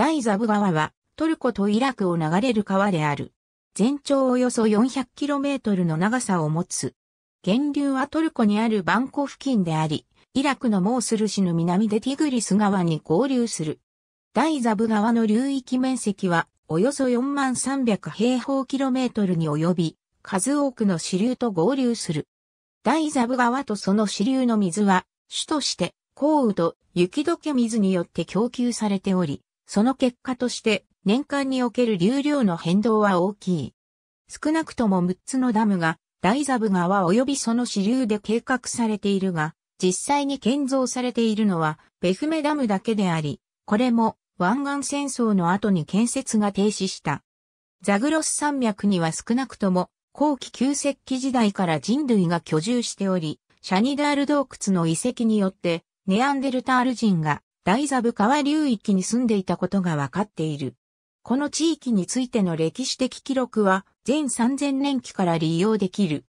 大ザブ川はトルコとイラクを流れる川である。全長およそ 400km の長さを持つ。源流はトルコにあるバンコ付近であり、イラクのモースル市の南でティグリス川に合流する。大ザブ川の流域面積はおよそ4万300平方キロメートルに及び、数多くの支流と合流する。大ザブ川とその支流の水は、主として、降雨と雪解け水によって供給されており、その結果として年間における流量の変動は大きい。少なくとも6つのダムが大ザブ川及びその支流で計画されているが、実際に建造されているのはベフメダムだけであり、これも湾岸戦争の後に建設が停止した。ザグロス山脈には少なくとも後期旧石器時代から人類が居住しており、シャニダール洞窟の遺跡によってネアンデルタール人が大座部川流域に住んでいたことがわかっている。この地域についての歴史的記録は、前3000年期から利用できる。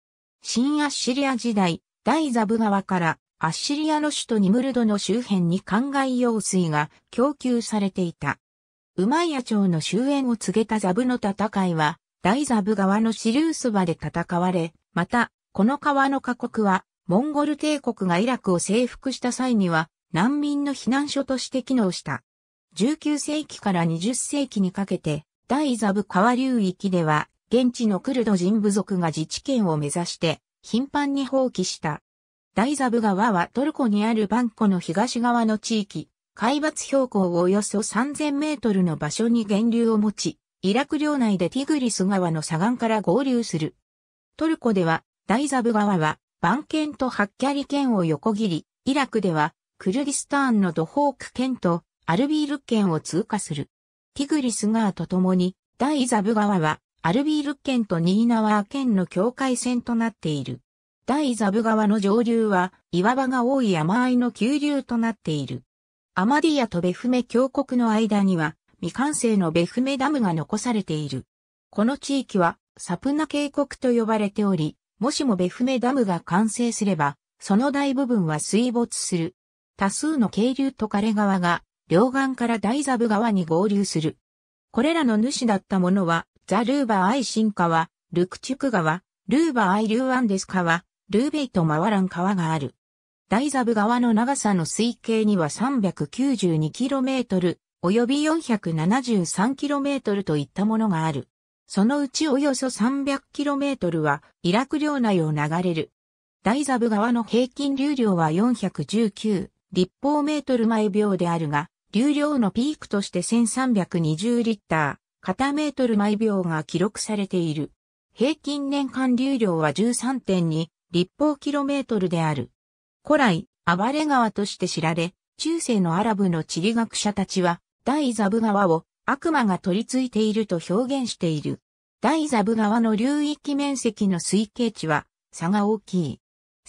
新アッシリア時代、大ザブ川からアッシリアの首都ニムルドの周辺に灌漑用水が供給されていた。ウマイヤ朝の終焉を告げたザブの戦いは、大ザブ川の支流そばで戦われ、また、この川の過酷は、モンゴル帝国がイラクを征服した際には、難民の避難所として機能した。19世紀から20世紀にかけて、大ザブ川流域では、現地のクルド人部族が自治権を目指して、頻繁に放棄した。大ザブ川はトルコにあるバンコの東側の地域、海抜標高およそ3000メートルの場所に源流を持ち、イラク領内でティグリス川の左岸から合流する。トルコでは、大ザブ川は、バン県とハッキャリ県を横切り、イラクでは、クルギスターンのドホーク県とアルビール県を通過する。ティグリス川と共に、大ザブ川は、アルビール県とニーナワー県の境界線となっている。大ザブ川の上流は、岩場が多い山あいの急流となっている。アマディアとベフメ峡谷の間には、未完成のベフメダムが残されている。この地域は、サプナ渓谷と呼ばれており、もしもベフメダムが完成すれば、その大部分は水没する。多数の渓流と枯川が、両岸から大ザブ川に合流する。これらの主だったものは、ザ・ルーバー・アイ・シン川、ルクチュク川、ルーバー・アイ・リューアンデス川、ルーベイと回らん川がある。大ザブ川の長さの推計には 392km 及び 473km といったものがある。そのうちおよそ 300km はイラク領内を流れる。大ザブ川の平均流量は419立方メートル毎秒であるが、流量のピークとして1320リッター、片メートル毎秒が記録されている。平均年間流量は13.2立方キロメートルである。古来、暴れ川として知られ、中世のアラブの地理学者たちは、大ザブ川を悪魔が取り付いていると表現している。大ザブ川の流域面積の推計値は差が大きい。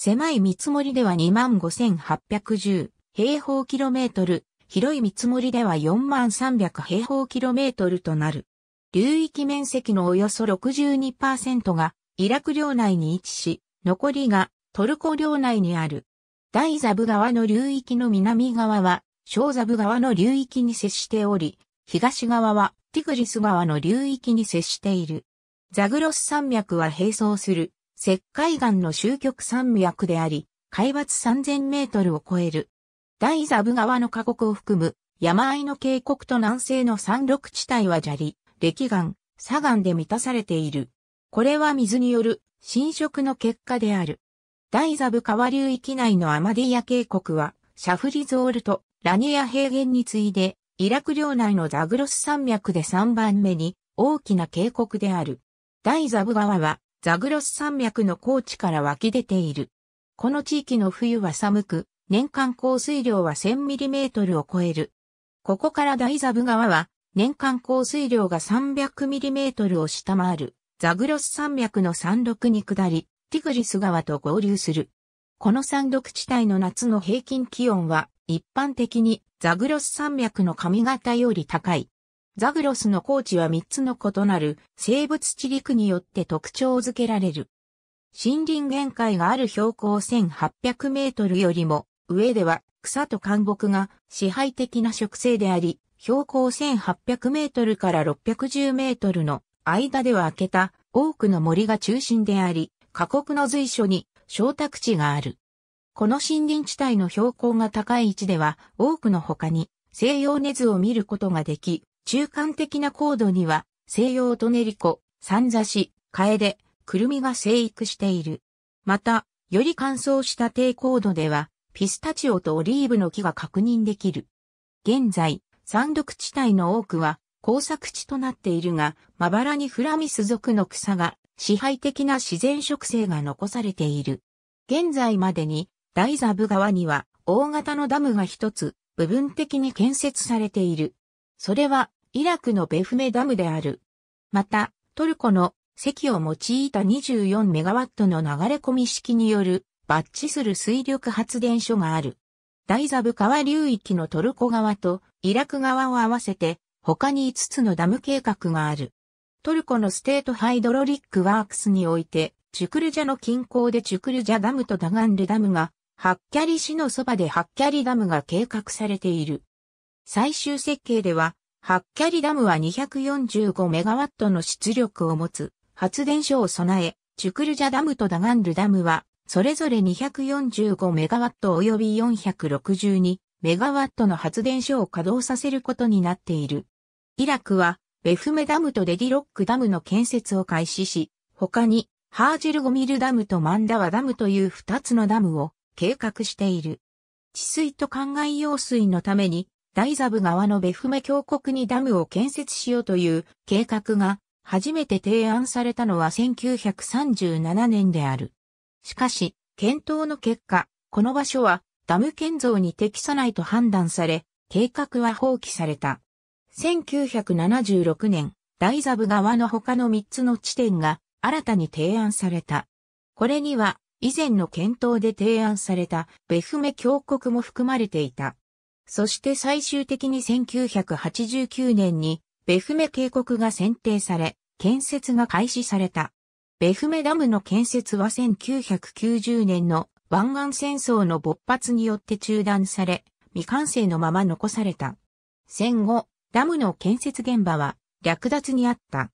狭い見積もりでは25,810平方キロメートル、広い見積もりでは43,000平方キロメートルとなる。流域面積のおよそ62%がイラク領内に位置し、残りがトルコ領内にある。大ザブ川の流域の南側は、小ザブ川の流域に接しており、東側はティグリス川の流域に接している。ザグロス山脈は並走する石灰岩の終局山脈であり、海抜3000メートルを超える。大ザブ川の河谷を含む山あいの渓谷と南西の山麓地帯は砂利、礫岩、砂岩で満たされている。これは水による浸食の結果である。大ザブ川流域内のアマディア渓谷は、シャフリゾールとラニア平原に次いで、イラク領内のザグロス山脈で3番目に大きな渓谷である。大ザブ川はザグロス山脈の高地から湧き出ている。この地域の冬は寒く、年間降水量は1 0 0 0トルを超える。ここから大ザブ川は、年間降水量が3 0 0トルを下回る、ザグロス山脈の山麓に下り、ティグリス川と合流する。この山麓地帯の夏の平均気温は、一般的にザグロス山脈の上方より高い。ザグロスの高地は3つの異なる生物地陸によって特徴づけられる。森林限界がある標高1800メートルよりも上では草と干木が支配的な植生であり、標高1800メートルから610メートルの間では開けた多くの森が中心であり、過酷の随所に小宅地がある。この森林地帯の標高が高い位置では多くの他に西洋ネズを見ることができ、中間的な高度には、西洋とネリコ、サンザシ、カエデ、クルミが生育している。また、より乾燥した低高度では、ピスタチオとオリーブの木が確認できる。現在、山緑地帯の多くは工作地となっているが、まばらにフラミス属の草が支配的な自然植生が残されている。現在までに、大ザブ川には大型のダムが一つ、部分的に建設されている。それはイラクのベフメダムである。また、トルコの石を用いた24メガワットの流れ込み式によるバッチする水力発電所がある。大ザブ川流域のトルコ側とイラク側を合わせて他に5つのダム計画がある。トルコのステートハイドロリックワークスにおいて、チュクルジャの近郊でチュクルジャダムとダガンルダムが、ハッキャリ市のそばでハッキャリダムが計画されている。最終設計では、ハッキャリダムは2 4 5ットの出力を持つ発電所を備え、チュクルジャダムとダガンルダムは、それぞれ2 4 5ット及び4 6 2ットの発電所を稼働させることになっている。イラクは、ベフメダムとデディロックダムの建設を開始し、他に、ハージルゴミルダムとマンダワダムという2つのダムを計画している。治水と灌漑用水のために大ザブ川のベフメ峡谷にダムを建設しようという計画が初めて提案されたのは1937年である。しかし、検討の結果、この場所はダム建造に適さないと判断され、計画は放棄された。1976年、大ザブ川の他の3つの地点が新たに提案された。これには以前の検討で提案されたベフメ峡谷も含まれていた。そして最終的に1989年にベフメ渓谷が選定され、建設が開始された。ベフメダムの建設は1990年の湾岸戦争の勃発によって中断され、未完成のまま残された。戦後、ダムの建設現場は略奪にあった。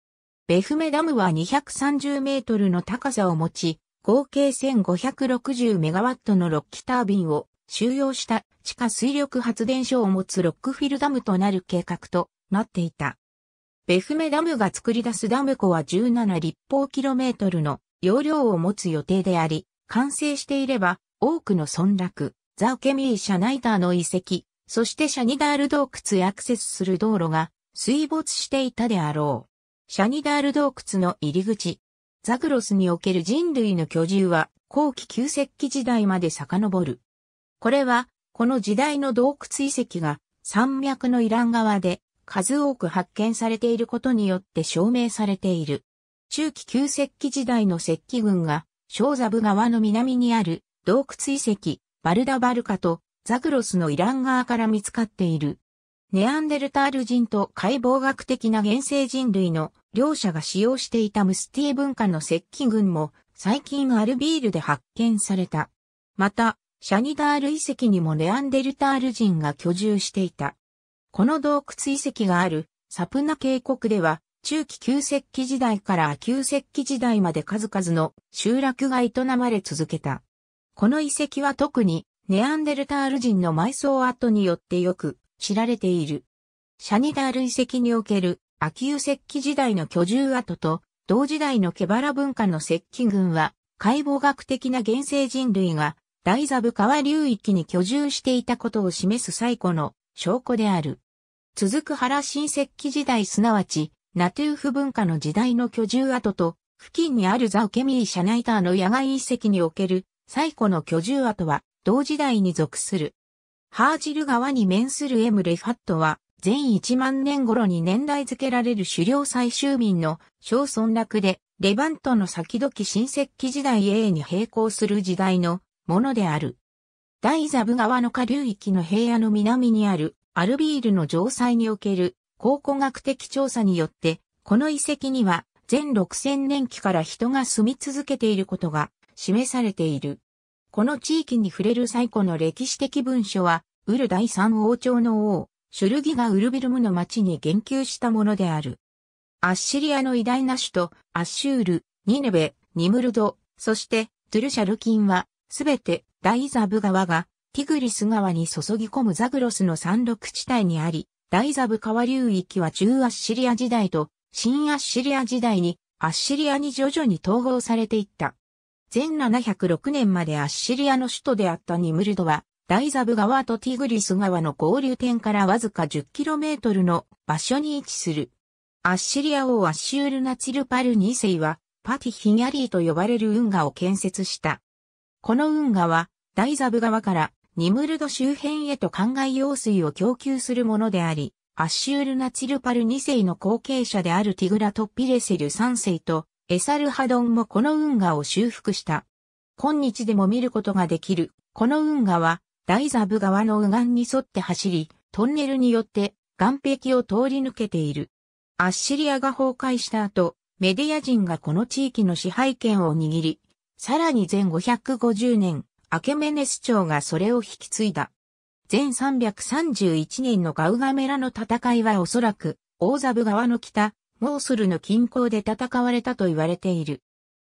ベフメダムは230メートルの高さを持ち、合計1560メガワットの6キタービンを収容した地下水力発電所を持つロックフィルダムとなる計画となっていた。ベフメダムが作り出すダム湖は17立方キロメートルの容量を持つ予定であり、完成していれば多くの村落、ザ・ケミー・シャナイターの遺跡、そしてシャニダール洞窟へアクセスする道路が水没していたであろう。シャニダール洞窟の入り口。ザグロスにおける人類の居住は後期旧石器時代まで遡る。これは、この時代の洞窟遺跡が山脈のイラン側で数多く発見されていることによって証明されている。中期旧石器時代の石器群が、小ザブ川の南にある洞窟遺跡、バルダバルカとザクロスのイラン側から見つかっている。ネアンデルタール人と解剖学的な原生人類の両者が使用していたムスティエ文化の石器群も最近アルビールで発見された。また、シャニダール遺跡にもネアンデルタール人が居住していた。この洞窟遺跡があるサプナ渓谷では中期旧石器時代から旧石器時代まで数々の集落が営まれ続けた。この遺跡は特にネアンデルタール人の埋葬跡によってよく知られている。シャニダール遺跡における秋湯石器時代の居住跡と同時代のケバラ文化の石器群は解剖学的な現世人類が大座部川流域に居住していたことを示す最古の証拠である。続く原新石器時代すなわち、ナトゥーフ文化の時代の居住跡と、付近にあるザオケミー・シャナイターの野外遺跡における最古の居住跡は同時代に属する。ハージル川に面するエム・レファットは、全1万年頃に年代付けられる狩猟採集民の小村落で、レバントの先時新石器時代 A に並行する時代のものである。大ザブ川の下流域の平野の南にあるアルビールの城塞における考古学的調査によって、この遺跡には全6000年期から人が住み続けていることが示されている。この地域に触れる最古の歴史的文書は、ウル第三王朝の王、シュルギがウルビルムの町に言及したものである。アッシリアの偉大な首都、アッシュール、ニネベ、ニムルド、そしてトゥルシャルキンは、すべて大ザブ川がティグリス川に注ぎ込むザグロスの山麓地帯にあり、大ザブ川流域は中アッシリア時代と新アッシリア時代にアッシリアに徐々に統合されていった。前706年までアッシリアの首都であったニムルドは、大ザブ川とティグリス川の合流点からわずか 10km の場所に位置する。アッシリア王アッシュールナツィルパル2世は、パティヒニャリーと呼ばれる運河を建設した。この運河は、大ザブ川からニムルド周辺へと灌漑用水を供給するものであり、アッシュール・ナチルパル2世の後継者であるティグラト・ピレセル3世とエサルハドンもこの運河を修復した。今日でも見ることができる、この運河は、大ザブ川の右岸に沿って走り、トンネルによって岸壁を通り抜けている。アッシリアが崩壊した後、メディア人がこの地域の支配権を握り、さらに前550年、アケメネス朝がそれを引き継いだ。前331年のガウガメラの戦いはおそらく、オーザブ川の北、モーソルの近郊で戦われたと言われている。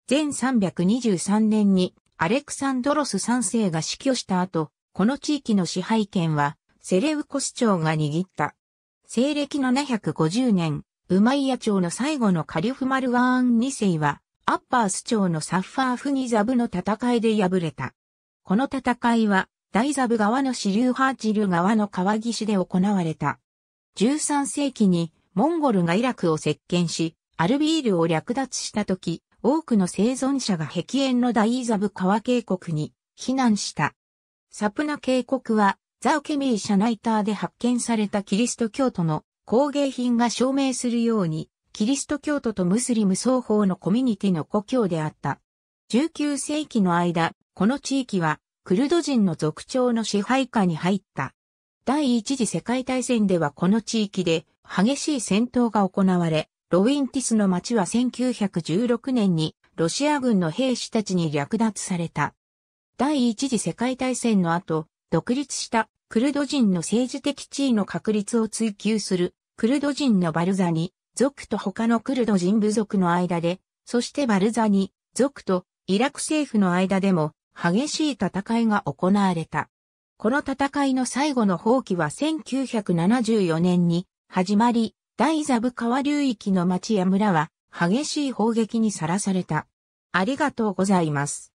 前323年にアレクサンドロス3世が死去した後、この地域の支配権はセレウコス朝が握った。西暦750年、ウマイヤ朝の最後のカリフマルワーン2世はアッパース長のサッファーフニザブの戦いで敗れた。この戦いは、大ザブ側の支流ハーチル側の川岸で行われた。13世紀にモンゴルがイラクを席巻し、アルビールを略奪した時、多くの生存者が壁縁の大ザブ川渓谷に避難した。サプナ渓谷は、ザオケミー・シャナイターで発見されたキリスト教徒の工芸品が証明するように、キリスト教徒とムスリム双方のコミュニティの故郷であった。19世紀の間、この地域はクルド人の族長の支配下に入った。第一次世界大戦ではこの地域で激しい戦闘が行われ、ロウィンティスの町は1916年にロシア軍の兵士たちに略奪された。第一次世界大戦の後、独立したクルド人の政治的地位の確立を追求するクルド人のバルザニ、族と他のクルド人部族の間で、そしてバルザニ族とイラク政府の間でも激しい戦いが行われた。この戦いの最後の放棄は1974年に始まり、大ザブ川流域の町や村は激しい砲撃にさらされた。ありがとうございます。